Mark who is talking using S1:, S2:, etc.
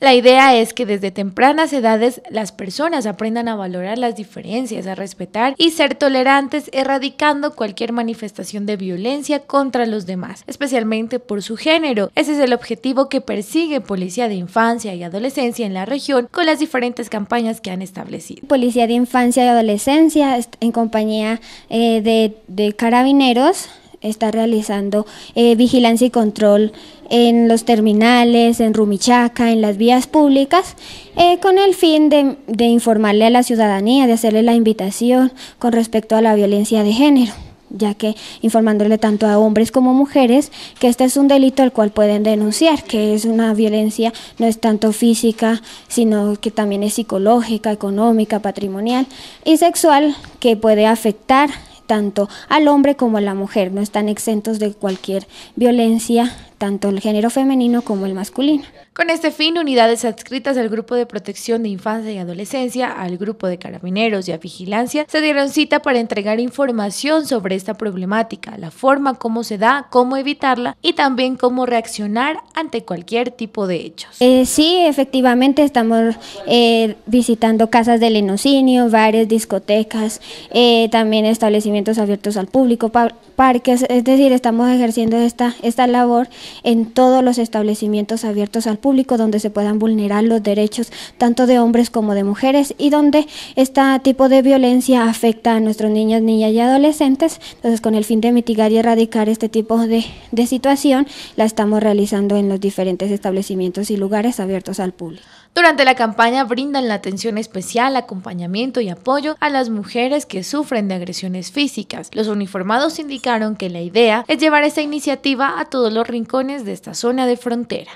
S1: La idea es que desde tempranas edades las personas aprendan a valorar las diferencias, a respetar y ser tolerantes, erradicando cualquier manifestación de violencia contra los demás, especialmente por su género. Ese es el objetivo que persigue Policía de Infancia y Adolescencia en la región con las diferentes campañas que han establecido.
S2: Policía de Infancia y Adolescencia en compañía eh, de, de carabineros está realizando eh, vigilancia y control en los terminales, en Rumichaca, en las vías públicas, eh, con el fin de, de informarle a la ciudadanía, de hacerle la invitación con respecto a la violencia de género ya que informándole tanto a hombres como mujeres que este es un delito al cual pueden denunciar, que es una violencia no es tanto física, sino que también es psicológica, económica, patrimonial y sexual, que puede afectar tanto al hombre como a la mujer, no están exentos de cualquier violencia tanto el género femenino como el masculino. Con este fin, unidades
S1: adscritas al Grupo de Protección de Infancia y Adolescencia, al Grupo de Carabineros y a Vigilancia, se dieron cita para entregar información sobre esta problemática, la forma, cómo se da, cómo evitarla y también cómo reaccionar ante cualquier tipo de hechos.
S2: Eh, sí, efectivamente estamos eh, visitando casas de lenocinio, bares, discotecas, eh, también establecimientos abiertos al público, parques, es decir, estamos ejerciendo esta, esta labor en todos los establecimientos abiertos al público donde se puedan vulnerar los derechos tanto de hombres como de mujeres y donde este tipo de violencia afecta a nuestros niños, niñas y adolescentes. Entonces, con el fin de mitigar y erradicar este tipo de, de situación, la estamos realizando en los diferentes establecimientos y lugares abiertos al público.
S1: Durante la campaña brindan la atención especial, acompañamiento
S2: y apoyo a las
S1: mujeres que sufren de agresiones físicas. Los uniformados indicaron que la idea es llevar esta iniciativa a todos los rincones de esta zona de frontera.